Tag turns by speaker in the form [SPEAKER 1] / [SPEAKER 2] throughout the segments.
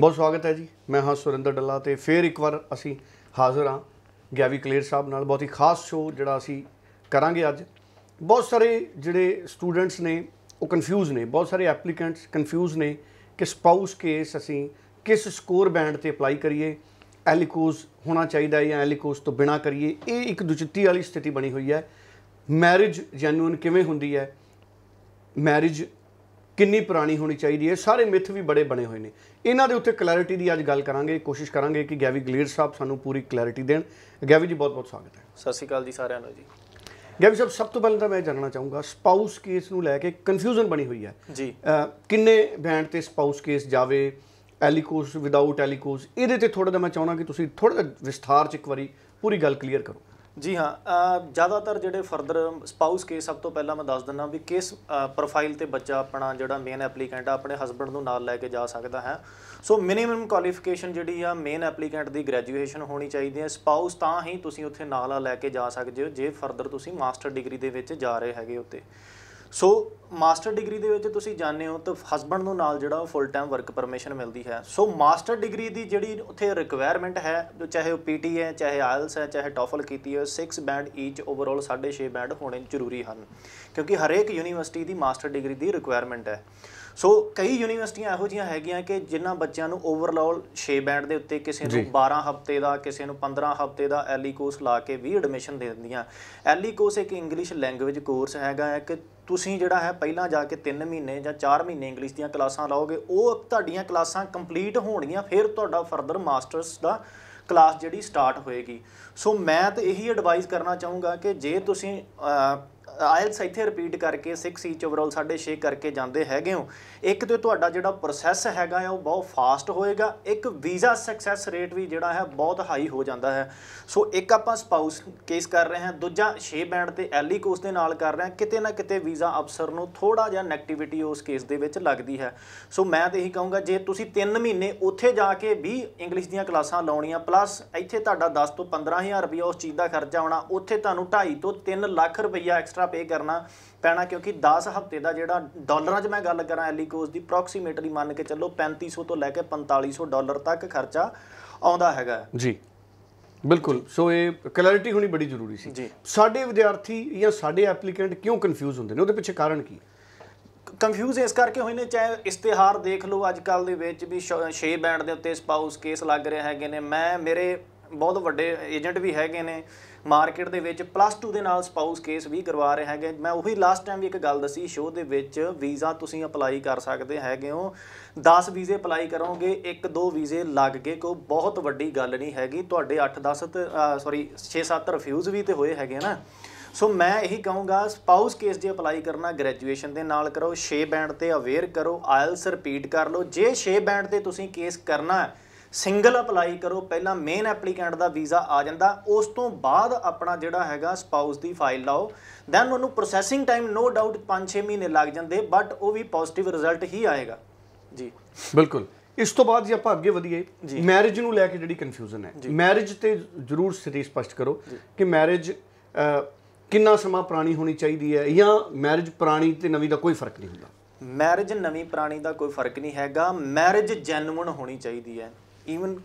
[SPEAKER 1] ਬਹੁਤ ਸਵਾਗਤ ਹੈ ਜੀ ਮੈਂ ਹਾਂ ਸੁਰਿੰਦਰ ਡੱਲਾ ਤੇ ਫੇਰ ਇੱਕ ਵਾਰ ਅਸੀਂ ਹਾਜ਼ਰ ਹਾਂ ਗਿਆਵੀ ਕਲੇਰ ਸਾਹਿਬ ਨਾਲ ਬਹੁਤ ਹੀ ਖਾਸ ਸ਼ੋਅ ਜਿਹੜਾ ਅਸੀਂ ਕਰਾਂਗੇ ਅੱਜ ਬਹੁਤ ਸਾਰੇ ਜਿਹੜੇ ਸਟੂਡੈਂਟਸ ਨੇ ਉਹ ਕਨਫਿਊਜ਼ ਨੇ ਬਹੁਤ ਸਾਰੇ ਐਪਲੀਕੈਂਟਸ ਕਨਫਿਊਜ਼ ਨੇ ਕਿ ਸਪਾਊਸ ਕੇਸ ਅਸੀਂ ਕਿਸ ਸਕੋਰ ਬੈਂਡ ਤੇ ਅਪਲਾਈ ਕਰੀਏ ਐਲਿਕੋਸ ਹੋਣਾ ਚਾਹੀਦਾ ਹੈ ਜਾਂ ਐਲਿਕੋਸ ਤੋਂ ਬਿਨਾ ਕਰੀਏ ਇਹ ਇੱਕ ਦੁਚਿੱਤੀ ਵਾਲੀ ਸਥਿਤੀ ਬਣੀ ਹੋਈ ਹੈ ਮੈਰਿਜ ਜੈਨੂਨ ਕਿਵੇਂ ਹੁੰਦੀ ਹੈ ਮੈਰਿਜ ਕਿੰਨੀ ਪੁਰਾਣੀ ਹੋਣੀ ਚਾਹੀਦੀ ਹੈ ਸਾਰੇ ਮਿੱਥ ਵੀ ਬੜੇ ਬਣੇ ਹੋਏ ਨੇ ਇਹਨਾਂ ਦੇ ਉੱਤੇ ਕਲੈਰਿਟੀ ਦੀ ਅੱਜ ਗੱਲ ਕਰਾਂਗੇ ਕੋਸ਼ਿਸ਼ ਕਰਾਂਗੇ ਕਿ ਗੈਵੀ ਗਲੀਰ ਸਾਹਿਬ ਸਾਨੂੰ ਪੂਰੀ ਕਲੈਰਿਟੀ ਦੇਣ ਗੈਵੀ ਜੀ ਬਹੁਤ-ਬਹੁਤ ਸਵਾਗਤ ਹੈ
[SPEAKER 2] ਸਤਿ ਸ਼੍ਰੀ ਅਕਾਲ ਜੀ ਸਾਰਿਆਂ ਨੂੰ ਜੀ
[SPEAKER 1] ਗੈਵੀ ਸਾਹਿਬ ਸਭ ਤੋਂ ਪਹਿਲਾਂ ਤਾਂ ਮੈਂ ਜਾਣਨਾ ਚਾਹੂੰਗਾ ਸਪਾਊਸ ਕੇਸ ਨੂੰ ਲੈ ਕੇ ਕਨਫਿਊਜ਼ਨ ਬਣੀ ਹੋਈ ਹੈ ਜੀ ਕਿੰਨੇ ਬੈਂਡ ਤੇ ਸਪਾਊਸ ਕੇਸ ਜਾਵੇ ਐਲੀਕੋਸ ਵਿਦਆਊਟ ਐਲੀਕੋਸ ਇਹਦੇ ਤੇ ਥੋੜਾ ਜਿਹਾ ਮੈਂ ਚਾਹਣਾ ਕਿ ਤੁਸੀਂ ਥੋੜਾ ਜਿਹਾ ਵਿਸਥਾਰ ਚ ਇੱਕ ਵਾਰੀ ਪੂਰੀ ਗੱਲ ਕਲੀਅਰ ਕਰੋ
[SPEAKER 2] ਜੀ ਹਾਂ ਜ਼ਿਆਦਾਤਰ ਜਿਹੜੇ ਫਰਦਰ ਸਪਾਊਸ ਕੇਸ ਸਭ ਤੋਂ ਪਹਿਲਾਂ ਮੈਂ ਦੱਸ ਦਿੰਨਾ ਵੀ ਕਿਸ ਪ੍ਰੋਫਾਈਲ ਤੇ ਬੱਚਾ ਆਪਣਾ ਜਿਹੜਾ ਮੇਨ ਐਪਲੀਕੈਂਟ ਆ ਆਪਣੇ ਹਸਬੰਡ ਨੂੰ ਨਾਲ ਲੈ ਕੇ ਜਾ ਸਕਦਾ ਹੈ ਸੋ ਮਿਨੀਮਮ ਕੁਆਲੀਫਿਕੇਸ਼ਨ ਜਿਹੜੀ ਆ ਮੇਨ ਐਪਲੀਕੈਂਟ ਦੀ ਗ੍ਰੈਜੂਏਸ਼ਨ ਹੋਣੀ ਚਾਹੀਦੀ ਹੈ ਸਪਾਊਸ ਤਾਂ ਹੀ ਤੁਸੀਂ ਉੱਥੇ ਨਾਲ ਆ ਲੈ ਕੇ ਜਾ ਸਕਦੇ ਹੋ ਜੇ ਫਰਦਰ ਤੁਸੀਂ ਮਾਸਟਰ ਡਿਗਰੀ ਦੇ ਵਿੱਚ ਜਾ ਰਹੇ ਹੈਗੇ ਉੱਤੇ ਸੋ ਮਾਸਟਰ ਡਿਗਰੀ ਦੇ ਵਿੱਚ ਤੁਸੀਂ ਜਾਣਦੇ ਹੋ ਤਾਂ ਹਸਬੰਡ ਨੂੰ ਨਾਲ ਜਿਹੜਾ ਉਹ ਫੁੱਲ ਟਾਈਮ ਵਰਕ ਪਰਮਿਸ਼ਨ ਮਿਲਦੀ ਹੈ ਸੋ ਮਾਸਟਰ ਡਿਗਰੀ ਦੀ ਜਿਹੜੀ ਉੱਥੇ ਰਿਕੁਆਇਰਮੈਂਟ ਹੈ ਜੋ ਚਾਹੇ ਉਹ ਪੀਟੀ ਹੈ ਚਾਹੇ ਆਇਲਸ ਹੈ ਚਾਹੇ ਟੋਫਲ ਕੀਤੀ ਹੈ 6 ਬੈਂਡ ਈਚ ਓਵਰਆਲ 6.5 ਬੈਂਡ ਹੋਣੇ ਜ਼ਰੂਰੀ ਹਨ ਕਿਉਂਕਿ ਹਰੇਕ ਯੂਨੀਵਰਸਿਟੀ ਦੀ ਮਾਸਟਰ ਡਿਗਰੀ ਦੀ ਰਿਕੁਆਇਰਮੈਂਟ ਹੈ ਸੋ ਕਈ ਯੂਨੀਵਰਸਿਟੀਆਂ ਇਹੋ ਜੀਆਂ ਹੈਗੀਆਂ ਕਿ ਜਿਨ੍ਹਾਂ ਬੱਚਿਆਂ ਨੂੰ ਓਵਰਆਲ 6 ਬੈਂਡ ਦੇ ਉੱਤੇ ਕਿਸੇ ਨੂੰ 12 ਹਫ਼ਤੇ ਦਾ ਕਿਸੇ ਨੂੰ 15 ਹਫ਼ਤੇ ਦਾ ਐਲੀ ਕੋਰਸ ਲਾ ਕੇ ਵੀ ਐਡਮਿਸ਼ਨ ਦੇ ਦਿੰਦੀਆਂ ਐਲੀ ਕੋਰਸ ਇੱਕ ਇੰਗਲਿਸ਼ ਲੈਂਗੁਏਜ ਕੋਰਸ ਹੈਗਾ ਇੱਕ ਤੁਸੀਂ ਜਿਹੜਾ ਹੈ ਪਹਿਲਾਂ ਜਾ ਕੇ 3 ਮਹੀਨੇ ਜਾਂ 4 ਮਹੀਨੇ ਇੰਗਲਿਸ਼ ਦੀਆਂ ਕਲਾਸਾਂ ਲਾਓਗੇ ਉਹ ਤੁਹਾਡੀਆਂ ਕਲਾਸਾਂ ਕੰਪਲੀਟ ਹੋਣਗੀਆਂ ਫਿਰ ਤੁਹਾਡਾ ਫਰਦਰ ਮਾਸਟਰਸ ਦਾ ਕਲਾਸ ਜਿਹੜੀ ਸਟਾਰਟ ਹੋਏਗੀ ਸੋ ਮੈਂ ਤਾਂ ਇਹੀ ਐਡਵਾਈਸ ਕਰਨਾ ਚਾਹੂੰਗਾ ਕਿ ਜੇ ਤੁਸੀਂ ਆਇਲਸ ਇੱਥੇ ਰਿਪੀਟ ਕਰਕੇ 6 ਈਚ ਓਵਰਆਲ 6.5 ਕਰਕੇ ਜਾਂਦੇ ਹੈਗੇ ਹੋ ਇੱਕ ਤੇ ਤੁਹਾਡਾ ਜਿਹੜਾ ਪ੍ਰੋਸੈਸ ਹੈਗਾ ਉਹ ਬਹੁਤ ਫਾਸਟ ਹੋਏਗਾ ਇੱਕ ਵੀਜ਼ਾ ਸਕਸੈਸ ਰੇਟ ਵੀ ਜਿਹੜਾ ਹੈ ਬਹੁਤ ਹਾਈ ਹੋ ਜਾਂਦਾ ਹੈ ਸੋ ਇੱਕ ਆਪਾਂ ਸਪਾਊਸ ਕੇਸ ਕਰ ਰਹੇ ਹਾਂ ਦੂਜਾ 6 ਬੈਂਡ ਤੇ ਐਲੀ ਕੋਸ ਦੇ ਨਾਲ ਕਰ ਰਹੇ ਹਾਂ ਕਿਤੇ ਨਾ ਕਿਤੇ ਵੀਜ਼ਾ ਅਫਸਰ ਨੂੰ ਥੋੜਾ ਜਿਹਾ ਨੈਗੇਟਿਵਿਟੀ ਉਸ ਕੇਸ ਦੇ ਵਿੱਚ ਲੱਗਦੀ ਹੈ ਸੋ ਮੈਂ ਤੇ ਇਹੀ ਕਹੂੰਗਾ ਜੇ ਤੁਸੀਂ 3 ਮਹੀਨੇ ਉੱਥੇ ਜਾ ਕੇ ਵੀ ਇੰਗਲਿਸ਼ ਦੀਆਂ ਕਲਾਸਾਂ ਲਾਉਣੀਆਂ ਪਲੱਸ ਇੱਥੇ ਤੁਹਾਡਾ 10 ਤੋਂ 15000 ਰੁਪਏ ਉਸ ਚੀਜ਼ ਦਾ ਖਰਚਾ ਆਉਣਾ ਉੱਥੇ ਤੁਹਾਨੂੰ 2.5 ਤੋਂ 3 ਲੱਖ ਰੁਪਏ ਐਕਸਟਰਾ ਵੱਖਰਾ ਪੇ ਕਰਨਾ ਪੈਣਾ ਕਿਉਂਕਿ 10 ਹਫ਼ਤੇ ਦਾ ਜਿਹੜਾ ਡਾਲਰਾਂ 'ਚ ਮੈਂ ਗੱਲ ਕਰਾਂ ਐਲੀਕੋਸ ਦੀ ਅਪ੍ਰੋਕਸੀਮੇਟਲੀ ਮੰਨ ਕੇ ਚੱਲੋ 3500 ਤੋਂ ਲੈ ਕੇ 4500 ਡਾਲਰ ਤੱਕ ਖਰਚਾ ਆਉਂਦਾ ਹੈਗਾ
[SPEAKER 1] ਜੀ ਬਿਲਕੁਲ ਸੋ ਇਹ ਕਲੈਰਿਟੀ ਹੋਣੀ ਬੜੀ ਜ਼ਰੂਰੀ ਸੀ ਸਾਡੇ ਵਿਦਿਆਰਥੀ ਜਾਂ ਸਾਡੇ ਐਪਲੀਕੈਂਟ ਕਿਉਂ ਕਨਫਿਊਜ਼ ਹੁੰਦੇ ਨੇ ਉਹਦੇ ਪਿੱਛੇ ਕਾਰਨ ਕੀ
[SPEAKER 2] ਕਨਫਿਊਜ਼ ਇਸ ਕਰਕੇ ਹੋਏ ਨੇ ਚਾਹੇ ਇਸ਼ਤਿਹਾਰ ਦੇਖ ਲਓ ਅੱਜ ਕੱਲ ਦੇ ਵਿੱਚ ਵੀ 6 ਬੈਂਡ ਦੇ ਉੱਤੇ ਸਪਾਊਸ ਕੇਸ ਲੱਗ ਰਿਹਾ ਹੈਗੇ ਨੇ ਮੈਂ ਮੇਰੇ ਬਹੁਤ ਵੱਡੇ ਏਜੰਟ ਵੀ ਹੈਗੇ ਨੇ ਮਾਰਕੀਟ ਦੇ ਵਿੱਚ ਪਲੱਸ 2 ਦੇ ਨਾਲ ਸਪਾਊਸ ਕੇਸ ਵੀ ਕਰਵਾ ਰਹੇ ਹੈਗੇ ਮੈਂ ਉਹੀ ਲਾਸਟ ਟਾਈਮ ਵੀ ਇੱਕ ਗੱਲ ਦੱਸੀ ਸ਼ੋਅ ਦੇ ਵਿੱਚ ਵੀਜ਼ਾ ਤੁਸੀਂ ਅਪਲਾਈ ਕਰ ਸਕਦੇ ਹੈਗੇ ਹੋ 10 ਵੀਜ਼ੇ ਅਪਲਾਈ ਕਰੋਗੇ ਇੱਕ ਦੋ ਵੀਜ਼ੇ ਲੱਗ ਗਏ ਕੋ ਬਹੁਤ ਵੱਡੀ ਗੱਲ ਨਹੀਂ ਹੈਗੀ ਤੁਹਾਡੇ 8-10 ਸੌਰੀ 6-7 ਰਿਫਿਊਜ਼ ਵੀ ਤੇ ਹੋਏ ਹੈਗੇ ਨਾ ਸੋ ਮੈਂ ਇਹੀ ਕਹੂੰਗਾ ਸਪਾਊਸ ਕੇਸ ਜੇ ਅਪਲਾਈ ਕਰਨਾ ਗ੍ਰੈਜੂਏਸ਼ਨ ਦੇ ਨਾਲ ਕਰੋ 6 ਬੈਂਡ ਤੇ ਅਵੇਅਰ ਕਰੋ ਆਇਲਸ ਰਿਪੀਟ ਕਰ ਲਓ ਜੇ 6 ਬੈਂਡ ਤੇ ਤੁਸੀਂ ਕੇਸ ਕਰਨਾ ਹੈ ਸਿੰਗਲ ਅਪਲਾਈ ਕਰੋ ਪਹਿਲਾਂ ਮੇਨ ਐਪਲੀਕੈਂਟ ਦਾ ਵੀਜ਼ਾ ਆ ਜਾਂਦਾ ਉਸ ਤੋਂ ਬਾਅਦ ਆਪਣਾ ਜਿਹੜਾ ਹੈਗਾ ਸਪਾਊਸ ਦੀ ਫਾਈਲ ਲਾਓ ਦੈਨ ਉਹਨੂੰ ਪ੍ਰੋਸੈਸਿੰਗ ਟਾਈਮ ਨੋ ਡਾਊਟ 5-6 ਮਹੀਨੇ ਲੱਗ ਜਾਂਦੇ ਬਟ ਉਹ ਵੀ ਪੋਜ਼ਿਟਿਵ ਰਿਜ਼ਲਟ ਹੀ ਆਏਗਾ ਜੀ ਬਿਲਕੁਲ ਇਸ ਤੋਂ ਬਾਅਦ ਜੇ ਆਪਾਂ ਅੱਗੇ ਵਧੀਏ ਮੈਰਿਜ
[SPEAKER 1] ਨੂੰ ਲੈ ਕੇ ਜਿਹੜੀ ਕਨਫਿਊਜ਼ਨ ਹੈ ਮੈਰਿਜ ਤੇ ਜ਼ਰੂਰ ਸਥਿਤੀ ਸਪਸ਼ਟ ਕਰੋ ਕਿ ਮੈਰਿਜ
[SPEAKER 2] ਕਿੰਨਾ ਸਮਾਂ ਪੁਰਾਣੀ ਹੋਣੀ ਚਾਹੀਦੀ ਹੈ ਜਾਂ ਮੈਰਿਜ ਪੁਰਾਣੀ ਤੇ ਨਵੀਂ ਦਾ ਕੋਈ ਫਰਕ ਨਹੀਂ ਹੁੰਦਾ ਮੈਰਿਜ ਨਵੀਂ ਪੁਰਾਣੀ ਦਾ ਕੋਈ ਫਰਕ ਨਹੀਂ ਹੈਗਾ ਮੈਰਿਜ ਜੈਨੂਇਨ ਹੋਣੀ ਚਾਹੀਦੀ ਹੈ ਈਵਨ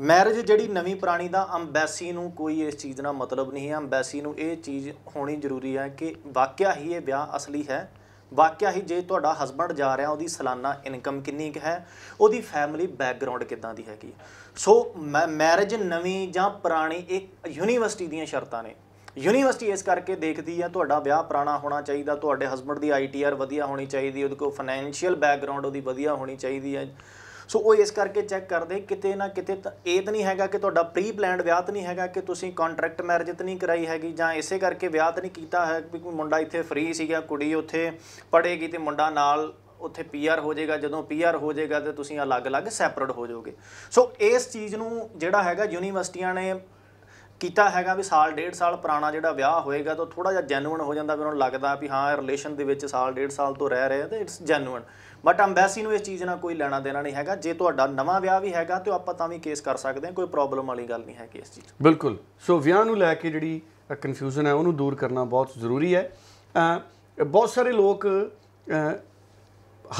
[SPEAKER 2] ਮੈਰਿਜ ਜਿਹੜੀ ਨਵੀਂ ਪੁਰਾਣੀ ਦਾ ਅੰਬੈਸੀ ਨੂੰ ਕੋਈ ਇਸ ਚੀਜ਼ ਨਾਲ ਮਤਲਬ ਨਹੀਂ ਹੈ ਅੰਬੈਸੀ ਨੂੰ ਇਹ ਚੀਜ਼ ਹੋਣੀ ਜ਼ਰੂਰੀ ਹੈ ਕਿ ਵਾਕਿਆ ਹੀ ਇਹ ਵਿਆਹ ਅਸਲੀ ਹੈ ਵਾਕਿਆ ਹੀ ਜੇ ਤੁਹਾਡਾ ਹਸਬੰਡ ਜਾ ਰਿਹਾ ਉਹਦੀ ਸਾਲਾਨਾ ਇਨਕਮ ਕਿੰਨੀ ਕੁ ਹੈ ਉਹਦੀ ਫੈਮਿਲੀ ਬੈਕਗ੍ਰਾਉਂਡ ਕਿਦਾਂ ਦੀ ਹੈਗੀ ਸੋ ਮੈਰਿਜ ਨਵੀਂ ਜਾਂ ਪੁਰਾਣੀ ਇੱਕ ਯੂਨੀਵਰਸਿਟੀ ਦੀਆਂ ਸ਼ਰਤਾਂ ਨੇ ਯੂਨੀਵਰਸਿਟੀ ਇਸ ਕਰਕੇ ਦੇਖਦੀ ਆ ਤੁਹਾਡਾ ਵਿਆਹ ਪੁਰਾਣਾ ਹੋਣਾ ਚਾਹੀਦਾ ਤੁਹਾਡੇ ਹਸਬੰਡ ਦੀ ਆਈਟੀਆਰ ਵਧੀਆ ਹੋਣੀ ਚਾਹੀਦੀ ਉਹਦੇ ਕੋਲ ਫਾਈਨੈਂਸ਼ੀਅਲ ਬੈਕਗ੍ਰਾਉਂਡ ਉਹਦੀ ਵਧੀਆ ਹੋਣੀ ਚਾਹੀਦੀ ਹੈ ਸੋ ਉਹ ਇਸ ਕਰਕੇ ਚੈੱਕ ਕਰਦੇ ਕਿਤੇ ਨਾ ਕਿਤੇ ਇਹ ਤਾਂ ਨਹੀਂ ਹੈਗਾ ਕਿ ਤੁਹਾਡਾ ਪ੍ਰੀ ਪਲਾਨਡ ਵਿਆਹ ਤਾਂ ਨਹੀਂ ਹੈਗਾ ਕਿ ਤੁਸੀਂ ਕੰਟਰੈਕਟ ਮੈਰਿਜ ਤਾਂ ਨਹੀਂ ਕਰਾਈ ਹੈਗੀ ਜਾਂ ਇਸੇ ਕਰਕੇ ਵਿਆਹ ਤਾਂ ਨਹੀਂ ਕੀਤਾ ਹੈ ਕਿ ਕੋਈ ਮੁੰਡਾ ਇੱਥੇ ਫ੍ਰੀ ਸੀਗਾ ਕੁੜੀ ਉੱਥੇ ਪੜੇਗੀ ਤੇ ਮੁੰਡਾ ਨਾਲ ਉੱਥੇ ਪੀਆਰ ਹੋ ਜਾਏਗਾ ਜਦੋਂ ਪੀਆਰ ਹੋ ਜਾਏਗਾ ਤੇ ਤੁਸੀਂ ਅਲੱਗ-ਅਲੱਗ ਸੈਪਰੇਟ ਹੋ ਜਾਓਗੇ ਸੋ ਇਸ ਚੀਜ਼ ਨੂੰ ਜਿਹੜਾ ਹੈਗਾ ਯੂਨੀਵਰਸਿਟੀਆਂ ਨੇ ਕੀਤਾ ਹੈਗਾ ਵੀ ਸਾਲ ਡੇਢ ਸਾਲ ਪੁਰਾਣਾ ਜਿਹੜਾ ਵਿਆਹ ਹੋਏਗਾ ਤਾਂ ਥੋੜਾ ਜਿਹਾ ਜੈਨੂਇਨ ਹੋ ਜਾਂਦਾ ਵੀ ਉਹਨਾਂ ਨੂੰ ਲੱਗਦਾ ਵੀ ਹਾਂ ਰਿਲੇਸ਼ਨ ਦੇ ਵਿੱਚ ਸਾਲ ਡੇਢ ਸਾਲ ਤੋਂ ਰਹਿ ਰਹੇ ਆ ਤੇ ਇਟਸ ਜੈਨੂਇਨ ਬਟ ਅੰਬੈਸੀ ਨੂੰ ਇਸ ਚੀਜ਼ ਨਾਲ ਕੋਈ ਲੈਣਾ ਦੇਣਾ ਨਹੀਂ ਹੈਗਾ ਜੇ ਤੁਹਾਡਾ ਨਵਾਂ ਵਿਆਹ ਵੀ ਹੈਗਾ ਤੇ ਆਪਾਂ ਤਾਂ ਵੀ ਕੇਸ ਕਰ ਸਕਦੇ ਹਾਂ ਕੋਈ ਪ੍ਰੋਬਲਮ ਵਾਲੀ ਗੱਲ ਨਹੀਂ ਹੈ ਇਸ ਚੀਜ਼
[SPEAKER 1] ਬਿਲਕੁਲ ਸੋ ਵਿਆਹ ਨੂੰ ਲੈ ਕੇ ਜਿਹੜੀ ਕਨਫਿਊਜ਼ਨ ਹੈ ਉਹਨੂੰ ਦੂਰ ਕਰਨਾ ਬਹੁਤ ਜ਼ਰੂਰੀ ਹੈ ਬਹੁਤ ਸਾਰੇ ਲੋਕ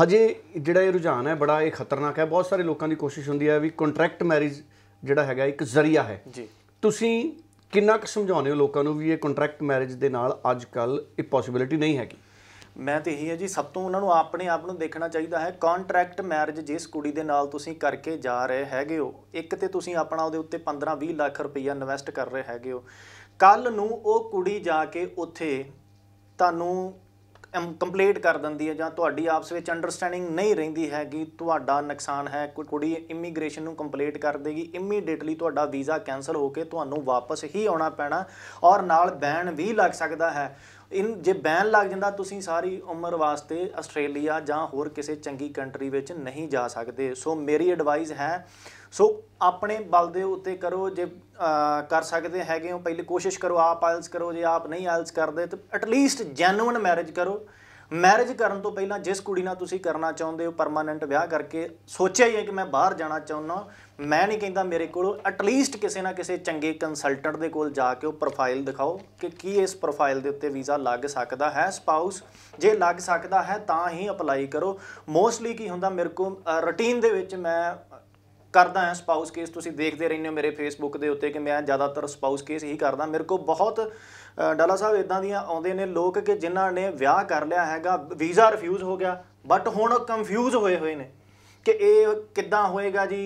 [SPEAKER 1] ਹਜੇ ਜਿਹੜਾ ਇਹ ਰੁਝਾਨ ਹੈ ਬੜਾ ਇਹ ਖਤਰਨਾਕ ਹੈ ਬਹੁਤ ਸਾਰੇ ਲੋਕਾਂ ਦੀ ਕੋਸ਼ਿਸ਼ ਹੁੰਦੀ ਹੈ ਵੀ ਕੰਟਰੈਕਟ ਮੈਰਿਜ ਜਿਹੜਾ ਹੈਗਾ ਇੱਕ ਜ਼ਰੀਆ ਹੈ ਜੀ ਤੁਸੀਂ ਕਿੰਨਾ ਕੁ ਸਮਝਾਉਂਦੇ ਹੋ ਲੋਕਾਂ ਨੂੰ ਵੀ
[SPEAKER 2] ਇਹ ਕੰਟਰੈਕਟ ਮੈਰਿਜ ਦੇ ਨਾਲ ਅੱਜ ਕੱਲ ਇਹ ਪੋਸਿਬਿਲਿਟੀ ਨਹੀਂ ਹੈਗੀ ਮੈਂ ਤੇ ਇਹੀ ਹੈ ਜੀ ਸਭ ਤੋਂ ਉਹਨਾਂ ਨੂੰ ਆਪਣੇ ਆਪ ਨੂੰ ਦੇਖਣਾ ਚਾਹੀਦਾ ਹੈ ਕੰਟਰੈਕਟ ਮੈਰਿਜ ਜਿਸ ਕੁੜੀ ਦੇ ਨਾਲ ਤੁਸੀਂ ਕਰਕੇ ਜਾ ਰਹੇ ਹੈਗੇ ਹੋ ਇੱਕ ਤੇ ਤੁਸੀਂ ਆਪਣਾ ਉਹਦੇ ਉੱਤੇ 15-20 ਲੱਖ ਰੁਪਈਆ ਇਨਵੈਸਟ ਕਰ ਰਹੇ ਹੈਗੇ ਹੋ ਕੱਲ ਨੂੰ ਉਹ ਕੁੜੀ ਜਾ ਕੇ ਉੱਥੇ ਤੁਹਾਨੂੰ ਕੰਪਲੀਟ ਕਰ ਦਿੰਦੀ ਹੈ ਜਾਂ ਤੁਹਾਡੀ ਆਪਸ ਵਿੱਚ ਅੰਡਰਸਟੈਂਡਿੰਗ ਨਹੀਂ ਰਹਿੰਦੀ ਹੈਗੀ ਤੁਹਾਡਾ ਨੁਕਸਾਨ ਹੈ ਕੋਈ ਕੁੜੀ ਇਮੀਗ੍ਰੇਸ਼ਨ ਨੂੰ ਕੰਪਲੀਟ ਕਰ ਦੇਗੀ ਇਮੀਡੀਏਟਲੀ ਤੁਹਾਡਾ ਵੀਜ਼ਾ ਕੈਨਸਲ ਹੋ ਕੇ ਤੁਹਾਨੂੰ ਵਾਪਸ ਹੀ ਆਉਣਾ ਪੈਣਾ ਔਰ ਨਾਲ ਬੈਨ ਵੀ ਲੱਗ ਸਕਦਾ ਹੈ ਇਨ ਜੇ ਬੈਨ ਲੱਗ ਜਾਂਦਾ ਤੁਸੀਂ ਸਾਰੀ ਉਮਰ ਵਾਸਤੇ ਆਸਟ੍ਰੇਲੀਆ ਜਾਂ ਹੋਰ ਕਿਸੇ ਚੰਗੀ ਕੰਟਰੀ ਵਿੱਚ ਨਹੀਂ ਜਾ ਸਕਦੇ ਸੋ ਮੇਰੀ ਐਡਵਾਈਸ ਹੈ ਸੋ ਆਪਣੇ ਬਲ ਦੇ ਉੱਤੇ ਕਰੋ ਜੇ ਕਰ ਸਕਦੇ ਹੈਗੇ ਹੋ ਪਹਿਲੇ ਕੋਸ਼ਿਸ਼ ਕਰੋ ਆਪ ਆਇਲਸ ਕਰੋ ਜੇ ਆਪ ਨਹੀਂ ਆਇਲਸ ਕਰਦੇ ਤਾਂ ਲੀਸਟ ਜੈਨੂਇਨ ਮੈਰਿਜ ਕਰੋ ਮੈਰਿਜ ਕਰਨ ਤੋਂ ਪਹਿਲਾਂ ਜਿਸ ਕੁੜੀ ਨਾਲ ਤੁਸੀਂ ਕਰਨਾ ਚਾਹੁੰਦੇ ਹੋ ਪਰਮਾਨੈਂਟ ਵਿਆਹ ਕਰਕੇ ਸੋਚਿਆ ਹੀ ਹੈ ਕਿ ਮੈਂ ਬਾਹਰ ਜਾਣਾ ਚਾਹੁੰਦਾ ਮੈਂ ਨਹੀਂ ਕਹਿੰਦਾ ਮੇਰੇ ਕੋਲ ਐਟਲੀਸਟ ਕਿਸੇ ਨਾ ਕਿਸੇ ਚੰਗੇ ਕੰਸਲਟੈਂਟ ਦੇ ਕੋਲ ਜਾ ਕੇ ਉਹ ਪ੍ਰੋਫਾਈਲ ਦਿਖਾਓ ਕਿ ਕੀ ਇਸ ਪ੍ਰੋਫਾਈਲ ਦੇ ਉੱਤੇ ਵੀਜ਼ਾ ਲੱਗ ਸਕਦਾ ਹੈ ਸਪਾਊਸ ਜੇ ਲੱਗ ਸਕਦਾ ਹੈ ਤਾਂ ਹੀ ਅਪਲਾਈ ਕਰੋ ਮੋਸਟਲੀ ਕੀ ਹੁੰਦਾ ਮੇਰੇ ਕੋਲ ਰੁਟੀਨ ਦੇ ਵਿੱਚ ਮੈਂ ਕਰਦਾ ਹਾਂ ਸਪਾਊਸ ਕੇਸ ਤੁਸੀਂ ਦੇਖਦੇ ਰਹਿੰਦੇ ਹੋ ਮੇਰੇ ਫੇਸਬੁੱਕ ਦੇ ਉੱਤੇ ਕਿ ਮੈਂ ਜ਼ਿਆਦਾਤਰ ਸਪਾਊਸ ਕੇਸ ਹੀ ਕਰਦਾ ਮੇਰੇ ਕੋਲ ਬਹੁਤ ਡਾਲਾ ਸਾਹਿਬ ਇਦਾਂ ਦੀਆਂ ਆਉਂਦੇ ਨੇ ਲੋਕ ਕਿ ਜਿਨ੍ਹਾਂ ਨੇ ਵਿਆਹ ਕਰ ਲਿਆ ਹੈਗਾ ਵੀਜ਼ਾ ਰਿਫਿਊਜ਼ ਹੋ ਗਿਆ ਬਟ ਹੁਣ ਕੰਫਿਊਜ਼ ਹੋਏ ਹੋਏ ਨੇ ਕਿ ਇਹ ਕਿੱਦਾਂ ਹੋਏਗਾ ਜੀ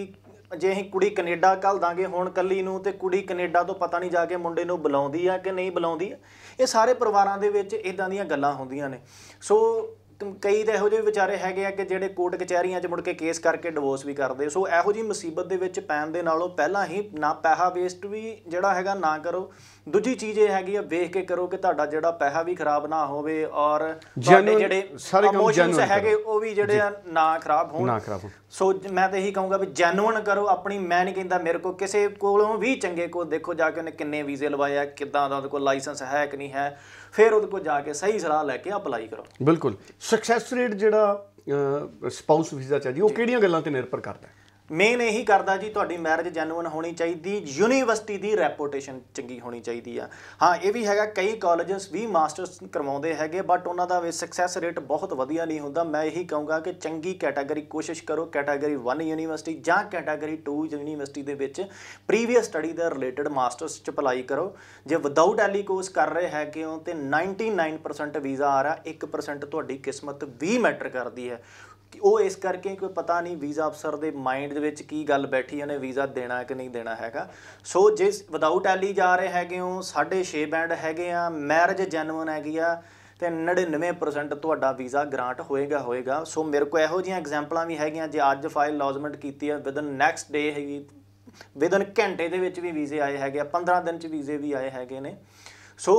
[SPEAKER 2] ਜੇ ਅਸੀਂ ਕੁੜੀ ਕੈਨੇਡਾ ਕੱਲ ਦਾਂਗੇ ਹੁਣ ਕੱਲੀ ਨੂੰ ਤੇ ਕੁੜੀ ਕੈਨੇਡਾ ਤੋਂ ਪਤਾ ਨਹੀਂ ਜਾ ਕੇ ਮੁੰਡੇ ਨੂੰ ਬੁਲਾਉਂਦੀ ਆ ਕਿ ਨਹੀਂ ਬੁਲਾਉਂਦੀ ਇਹ ਸਾਰੇ ਪਰਿਵਾਰਾਂ ਦੇ ਵਿੱਚ ਇਦਾਂ ਦੀਆਂ ਗੱਲਾਂ ਹੁੰਦੀਆਂ ਨੇ ਸੋ ਕਈ ਤਾਂ ਇਹੋ ਜਿਹੇ ਵਿਚਾਰੇ ਹੈਗੇ ਆ ਕਿ ਜਿਹੜੇ ਕੋਰਟ ਕਚਹਿਰੀਆਂ 'ਚ ਮੁੜ ਕੇ ਕੇਸ ਕਰਕੇ ਡਿਵੋਰਸ ਵੀ ਕਰਦੇ ਸੋ ਇਹੋ ਜੀ ਮੁਸੀਬਤ ਦੇ ਵਿੱਚ ਪੈਣ ਦੇ ਨਾਲੋਂ ਪਹਿਲਾਂ ਹੀ ਨਾ ਪੈਸਾ ਵੇਸਟ ਵੀ ਜਿਹੜਾ ਹੈਗਾ ਨਾ ਕਰੋ ਦੂਜੀ ਚੀਜ਼ ਇਹ ਹੈਗੀ ਆ ਵੇਖ ਕੇ ਕਰੋ ਕਿ ਤੁਹਾਡਾ ਜਿਹੜਾ ਪੈਸਾ ਵੀ ਖਰਾਬ ਨਾ ਹੋਵੇ ਔਰ ਤੁਹਾਡੇ ਜਿਹੜੇ ਇਮੋਸ਼ਨਸ ਹੈਗੇ ਉਹ ਵੀ ਜਿਹੜੇ ਆ ਨਾ ਖਰਾਬ ਹੋਣ ਸੋ ਮੈਂ ਤਾਂ ਇਹੀ ਕਹੂੰਗਾ ਵੀ ਜੈਨੂਨ ਕਰੋ ਆਪਣੀ ਮੈਂ ਨਹੀਂ ਕਹਿੰਦਾ ਮੇਰੇ ਕੋ ਕਿਸੇ ਕੋਲੋਂ ਵੀ ਚੰਗੇ ਕੋ ਦੇਖੋ ਜਾ ਕੇ ਉਹਨੇ ਕਿੰਨੇ ਵੀਜ਼ੇ ਲਵਾਇਆ ਕਿਦਾਂ ਦਾ ਉਹਦੇ ਕੋਲ ਲਾਇਸੈਂਸ ਹੈ ਕਿ ਨਹੀਂ ਹੈ ਫਿਰ ਉਹਦੇ ਕੋਲ ਜਾ ਕੇ ਸਹੀ ਸਲਾਹ ਲੈ ਕੇ ਅਪਲਾਈ ਕਰੋ
[SPEAKER 1] ਬਿਲਕੁਲ ਸਕਸੈਸ ਰੇਟ
[SPEAKER 2] ਜਿਹੜਾ ਸਪਾਊਸ ਵੀਜ਼ਾ ਚਾਹੀਦੀ ਉਹ ਕਿਹੜੀਆਂ ਗੱਲਾਂ ਤੇ ਨਿਰਭਰ ਕਰਦਾ ਹੈ ਮੇਨ ਇਹੀ ਕਰਦਾ ਜੀ ਤੁਹਾਡੀ ਮੈਰਿਜ ਜੈਨੂਇਨ ਹੋਣੀ ਚਾਹੀਦੀ ਯੂਨੀਵਰਸਿਟੀ ਦੀ ਰੈਪੂਟੇਸ਼ਨ ਚੰਗੀ ਹੋਣੀ ਚਾਹੀਦੀ ਆ ਹਾਂ ਇਹ ਵੀ ਹੈਗਾ ਕਈ ਕਾਲਜਸ ਵੀ ਮਾਸਟਰਸ ਕਰਵਾਉਂਦੇ ਹੈਗੇ ਬਟ ਉਹਨਾਂ ਦਾ ਸਕਸੈਸ ਰੇਟ ਬਹੁਤ ਵਧੀਆ ਨਹੀਂ ਹੁੰਦਾ ਮੈਂ ਇਹੀ ਕਹੂੰਗਾ ਕਿ ਚੰਗੀ ਕੈਟਾਗਰੀ ਕੋਸ਼ਿਸ਼ ਕਰੋ ਕੈਟਾਗਰੀ 1 ਯੂਨੀਵਰਸਿਟੀ ਜਾਂ ਕੈਟਾਗਰੀ 2 ਯੂਨੀਵਰਸਿਟੀ ਦੇ ਵਿੱਚ ਪ੍ਰੀਵੀਅਸ ਸਟੱਡੀ ਦਾ ਰਿਲੇਟਡ ਮਾਸਟਰਸ ਚ ਅਪਲਾਈ ਕਰੋ ਜੇ ਵਿਦਆਊਟ ਐਲੀ ਕੋਰਸ ਕਰ ਰਹੇ ਹੈਗੇ ਹੋ ਤੇ 99% ਵੀਜ਼ਾ ਆ ਰਿਹਾ 1% ਤੁਹਾਡੀ ਕਿਸਮਤ ਵੀ ਮੈਟਰ ਕਰਦੀ ਹੈ ਉਹ ਇਸ ਕਰਕੇ ਕੋਈ ਪਤਾ ਨਹੀਂ ਵੀਜ਼ਾ ਅਫਸਰ ਦੇ ਮਾਈਂਡ ਦੇ ਵਿੱਚ ਕੀ ਗੱਲ ਬੈਠੀ ਨੇ ਵੀਜ਼ਾ ਦੇਣਾ ਹੈ ਕਿ ਨਹੀਂ ਦੇਣਾ ਹੈਗਾ ਸੋ ਜੇ ਵਿਦਆਊਟ ਐਲੀ ਜਾ ਰਹੇ ਹੈਗੇ ਹੋ 6.5 ਬੈਂਡ ਹੈਗੇ ਆ ਮੈਰਿਜ ਜੈਨੂਨ ਹੈਗੀ ਆ ਤੇ 99% ਤੁਹਾਡਾ ਵੀਜ਼ਾ ਗ੍ਰਾਂਟ ਹੋਏਗਾ ਹੋਏਗਾ ਸੋ ਮੇਰੇ ਕੋ ਇਹੋ ਜੀਆਂ ਐਗਜ਼ਾਮਪਲਾਂ ਵੀ ਹੈਗੀਆਂ ਜੇ ਅੱਜ ਫਾਈਲ ਲੌਜਮੈਂਟ ਕੀਤੀ ਹੈ ਵਿਦਨ ਨੈਕਸਟ ਡੇ ਹੈਗੀ ਵਿਦਨ ਘੰਟੇ ਦੇ ਵਿੱਚ ਵੀ ਵੀਜ਼ੇ ਆਏ ਹੈਗੇ ਆ 15 ਦਿਨ ਚ ਵੀਜ਼ੇ ਵੀ ਆਏ ਹੈਗੇ ਨੇ ਸੋ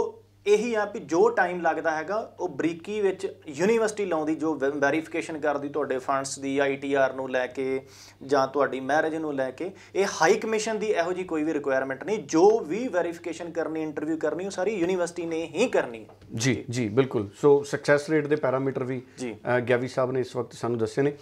[SPEAKER 2] ਇਹੀ ਆ ਵੀ ਜੋ ਟਾਈਮ ਲੱਗਦਾ ਹੈਗਾ ਉਹ ਬਰੀਕੀ ਵਿੱਚ ਯੂਨੀਵਰਸਿਟੀ ਲਾਉਂਦੀ ਜੋ ਵੈਰੀਫਿਕੇਸ਼ਨ ਕਰਦੀ ਤੁਹਾਡੇ ਫੰਡਸ ਦੀ ਆਈਟੀਆਰ ਨੂੰ ਲੈ ਕੇ ਜਾਂ ਤੁਹਾਡੀ ਮੈਰਿਜ ਨੂੰ ਲੈ ਕੇ ਇਹ ਹਾਈ ਕਮਿਸ਼ਨ ਦੀ ਇਹੋ ਜੀ ਕੋਈ ਵੀ ਰਿਕੁਆਇਰਮੈਂਟ ਨਹੀਂ ਜੋ ਵੀ ਵੈਰੀਫਿਕੇਸ਼ਨ ਕਰਨੀ ਇੰਟਰਵਿਊ ਕਰਨੀ ਉਹ ਸਾਰੀ ਯੂਨੀਵਰਸਿਟੀ ਨੇ ਹੀ ਕਰਨੀ
[SPEAKER 1] ਜੀ ਜੀ ਬਿਲਕੁਲ ਸੋ ਸਕਸੈਸ ਰੇਟ ਦੇ ਪੈਰਾਮੀਟਰ ਵੀ ਗਿਆਵੀ ਸਾਹਿਬ ਨੇ ਇਸ ਵਕਤ ਸਾਨੂੰ ਦੱਸੇ ਨੇ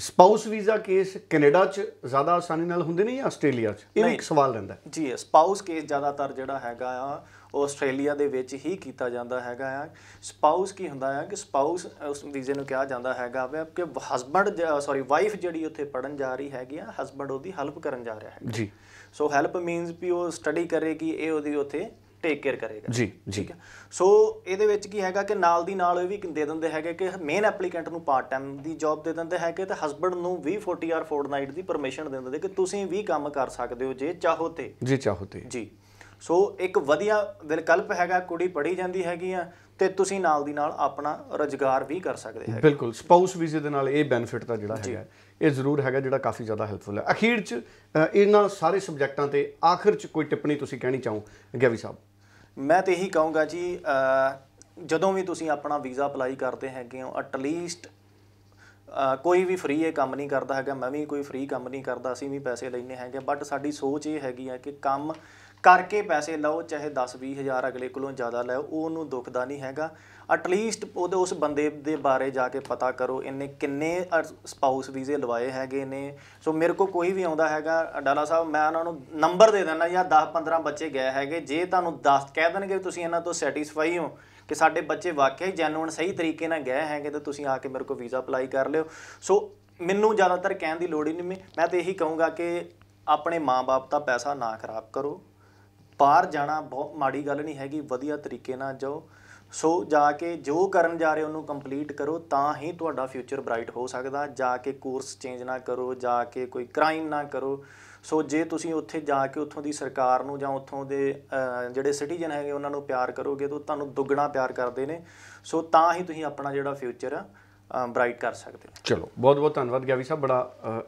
[SPEAKER 1] ਸਪਾਊਸ ਵੀਜ਼ਾ ਕੇਸ ਕੈਨੇਡਾ 'ਚ ਜ਼ਿਆਦਾ ਆਸਾਨੀ ਨਾਲ ਹੁੰਦੇ ਨੇ ਜਾਂ ਆਸਟ੍ਰੇਲੀਆ 'ਚ ਇਹ ਇੱਕ ਸਵਾਲ ਰਹਿੰਦਾ
[SPEAKER 2] ਜੀ ਸਪਾਊਸ ਕੇਸ ਜ਼ਿਆਦਾਤਰ ਜਿਹੜਾ ਹੈਗਾ ਆ ਉਹ ਆਸਟ੍ਰੇਲੀਆ ਦੇ ਵਿੱਚ ਹੀ ਕੀਤਾ ਜਾਂਦਾ ਹੈਗਾ ਆ ਸਪਾਊਸ ਕੀ ਹੁੰਦਾ ਆ ਕਿ ਸਪਾਊਸ ਉਸ ਵੀਜ਼ੇ ਨੂੰ ਕਿਹਾ ਜਾਂਦਾ ਹੈਗਾ ਵਾ ਕਿ ਹਸਬੰਡ ਸੌਰੀ ਵਾਈਫ ਜਿਹੜੀ ਉੱਥੇ ਪੜਨ ਜਾ ਰਹੀ ਹੈਗੀ ਆ ਹਸਬੰਡ ਉਹਦੀ ਹੈਲਪ ਕਰਨ ਜਾ ਰਿਹਾ ਹੈ ਜੀ ਸੋ ਹੈਲਪ ਮੀਨਸ ਵੀ ਉਹ ਸਟੱਡੀ ਕਰੇਗੀ ਇਹ ਉਹਦੀ ਉੱਥੇ ਟੇਕ ਕੇਅਰ ਕਰੇਗਾ ਜੀ ਜੀ ਸੋ ਇਹਦੇ ਵਿੱਚ ਕੀ ਹੈਗਾ ਕਿ ਨਾਲ ਦੀ ਨਾਲ ਇਹ ਵੀ ਦੇ ਦਿੰਦੇ ਹੈਗੇ ਕਿ ਮੇਨ ਐਪਲੀਕੈਂਟ ਨੂੰ ਪਾਰਟ ਟਾਈਮ ਦੀ ਜੌਬ ਦੇ ਦਿੰਦੇ ਹੈਗੇ ਤੇ ਹਸਬੰਡ ਨੂੰ ਵੀ 40 ਆਰ ਫੋਰਟਨਾਈਟ ਦੀ ਪਰਮਿਸ਼ਨ ਦੇ ਦਿੰਦੇ ਕਿ ਤੁਸੀਂ ਵੀ ਕੰਮ ਕਰ ਸਕਦੇ ਹੋ ਜੇ ਚਾਹੋ ਤੇ
[SPEAKER 1] ਜੀ ਚਾਹੋ ਤੇ
[SPEAKER 2] ਜੀ ਸੋ ਇੱਕ ਵਧੀਆ ਵਿਕਲਪ ਹੈਗਾ ਕੁੜੀ ਪੜ੍ਹੀ ਜਾਂਦੀ ਹੈਗੀ ਆ ਤੇ ਤੁਸੀਂ ਨਾਲ ਦੀ ਨਾਲ ਆਪਣਾ ਰੋਜ਼ਗਾਰ ਵੀ ਕਰ ਸਕਦੇ ਹੈਗੇ
[SPEAKER 1] ਬਿਲਕੁਲ ਸਪਾਊਸ ਵੀਜ਼ੇ ਦੇ ਨਾਲ ਇਹ ਬੈਨੀਫਿਟ ਤਾਂ ਜਿਹੜਾ ਹੈਗਾ ਇਹ ਜ਼ਰੂਰ ਹੈਗਾ ਜਿਹੜਾ ਕਾਫੀ ਜ਼ਿਆਦਾ ਹੈਲਪਫੁਲ ਹੈ ਅਖੀਰ 'ਚ ਇਹਨਾਂ ਸਾਰੇ ਸਬਜੈਕਟਾਂ ਤੇ ਆਖਿਰ 'ਚ ਕੋਈ ਟਿੱਪਣੀ ਤੁਸੀਂ ਕਹਿਣੀ ਚਾਹੋ ਗਿਆਵੀ ਸਾਹਿਬ
[SPEAKER 2] ਮੈਂ ਤੇ ਇਹੀ ਕਹੂੰਗਾ ਜੀ ਜਦੋਂ ਵੀ ਤੁਸੀਂ ਆਪਣਾ ਵੀਜ਼ਾ ਅਪਲਾਈ ਕਰਦੇ ਹੈਗੇ ਹੋ ਅਟ ਲੀਸਟ ਕੋਈ ਵੀ ਫ੍ਰੀ ਇਹ ਕੰਮ ਨਹੀਂ ਕਰਦਾ ਹੈਗਾ ਮੈਂ ਵੀ ਕੋਈ ਫ੍ਰੀ ਕੰਮ ਨਹੀਂ ਕਰਦਾ ਅਸੀਂ ਵੀ ਪੈਸੇ ਲੈਨੇ ਹੈਗੇ ਬਟ ਸਾਡੀ ਸੋਚ ਇਹ ਹੈਗੀ ਆ ਕਿ ਕੰਮ ਕਰਕੇ ਪੈਸੇ ਲਓ ਚਾਹੇ 10-20000 ਅਗਲੇ ਕੋਲੋਂ ਜ਼ਿਆਦਾ ਲਓ ਉਹਨੂੰ ਦੁੱਖਦਾ ਨਹੀਂ ਹੈਗਾ ਲੀਸਟ ਉਹਦੇ ਉਸ ਬੰਦੇ ਦੇ ਬਾਰੇ ਜਾ ਕੇ ਪਤਾ ਕਰੋ ਇਹਨੇ ਕਿੰਨੇ ਸਪਾਊਸ ਵੀਜ਼ੇ ਲਵਾਏ ਹੈਗੇ ਨੇ ਸੋ ਮੇਰੇ ਕੋ ਕੋਈ ਵੀ ਆਉਂਦਾ ਹੈਗਾ ਅਡਾਲਾ ਸਾਹਿਬ ਮੈਂ ਉਹਨਾਂ ਨੂੰ ਨੰਬਰ ਦੇ ਦਿੰਦਾ ਜਾਂ 10-15 ਬੱਚੇ ਗਏ ਹੈਗੇ ਜੇ ਤੁਹਾਨੂੰ 10 ਕਹਿ ਦੇਣਗੇ ਤੁਸੀਂ ਇਹਨਾਂ ਤੋਂ ਸੈਟੀਸਫਾਈ ਹੋ ਕਿ ਸਾਡੇ ਬੱਚੇ ਵਾਕਿਆ ਜੈਨੂਨ ਸਹੀ ਤਰੀਕੇ ਨਾਲ ਗਏ ਹੈਗੇ ਤਾਂ ਤੁਸੀਂ ਆ ਕੇ ਮੇਰੇ ਕੋ ਵੀਜ਼ਾ ਅਪਲਾਈ ਕਰ ਲਿਓ ਸੋ ਮੈਨੂੰ ਜ਼ਿਆਦਾਤਰ ਕਹਿਣ ਦੀ ਲੋੜ ਹੀ ਨਹੀਂ ਮੈਂ ਤਾਂ ਇਹੀ ਕਹੂੰਗਾ ਕਿ ਆਪਣੇ ਮਾਪੇ ਦਾ ਪੈਸਾ ਨਾ ਖਰਾਬ ਕਰੋ ਬਾਹਰ ਜਾਣਾ ਬਹੁਤ ਮਾੜੀ ਗੱਲ ਨਹੀਂ ਹੈਗੀ ਵਧੀਆ ਤਰੀਕੇ ਨਾਲ ਜਾਓ ਸੋ ਜਾ ਕੇ ਜੋ ਕਰਨ ਜਾ ਰਹੇ ਉਹਨੂੰ ਕੰਪਲੀਟ ਕਰੋ ਤਾਂ ਹੀ ਤੁਹਾਡਾ ਫਿਊਚਰ ਬ੍ਰਾਈਟ ਹੋ ਸਕਦਾ ਜਾ ਕੇ ਕੋਰਸ ਚੇਂਜ ਨਾ ਕਰੋ ਜਾ ਕੇ ਕੋਈ ਕ੍ਰਾਈਮ ਨਾ ਕਰੋ ਸੋ ਜੇ ਤੁਸੀਂ ਉੱਥੇ ਜਾ ਕੇ ਉੱਥੋਂ ਦੀ ਸਰਕਾਰ ਨੂੰ ਜਾਂ ਉੱਥੋਂ ਦੇ ਜਿਹੜੇ ਸਿਟੀਜ਼ਨ ਹੈਗੇ ਉਹਨਾਂ ਨੂੰ ਪਿਆਰ ਕਰੋਗੇ ਤਾਂ ਤੁਹਾਨੂੰ ਦੁੱਗਣਾ ਪਿਆਰ ਕਰਦੇ ਨੇ ਸੋ ਤਾਂ ਹੀ ਤੁਸੀਂ ਆਪਣਾ ਜਿਹੜਾ ਫਿਊਚਰ ਆ ਬ੍ਰਾਈਟ ਕਰ ਸਕਦੇ ਹੋ
[SPEAKER 1] ਚਲੋ ਬਹੁਤ ਬਹੁਤ ਧੰਨਵਾਦ ਗਿਆਵੀ ਸਾਹਿਬ ਬੜਾ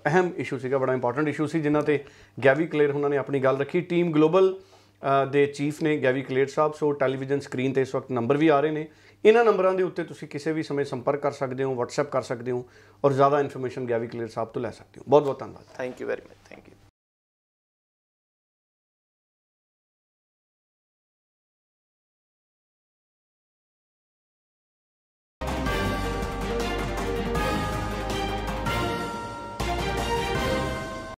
[SPEAKER 1] ਅਹਿਮ ਇਸ਼ੂ ਸੀਗਾ ਬੜਾ ਇੰਪੋਰਟੈਂਟ ਇਸ਼ੂ ਸੀ ਜਿਨ੍ਹਾਂ ਤੇ ਗਿਆਵੀ ਕਲੀਅਰ ਉਹਨਾਂ ਨੇ ਆਪਣੀ ਗੱਲ ਰੱਖੀ ਟੀਮ ਗਲੋਬਲ ਦੇ ਚੀਫ ਨੇ Gavi Kler Sahib so television screen ਤੇ ਇਸ ਵਕਤ ਨੰਬਰ ਵੀ ਆ ਰਹੇ ਨੇ ਇਹਨਾਂ ਨੰਬਰਾਂ ਦੇ ਉੱਤੇ ਤੁਸੀਂ ਕਿਸੇ ਵੀ ਸਮੇਂ ਸੰਪਰਕ ਕਰ ਸਕਦੇ ਹੋ WhatsApp ਕਰ ਸਕਦੇ ਹੋ ਔਰ ਜ਼ਿਆਦਾ ਇਨਫੋਰਮੇਸ਼ਨ ਗੈਵੀ ਕਲੇਰ ਸਾਹਿਬ ਤੋਂ ਲੈ ਸਕਦੇ ਹੋ ਬਹੁਤ ਬਹੁਤ ਧੰਨਵਾਦ
[SPEAKER 2] thank you very much thank you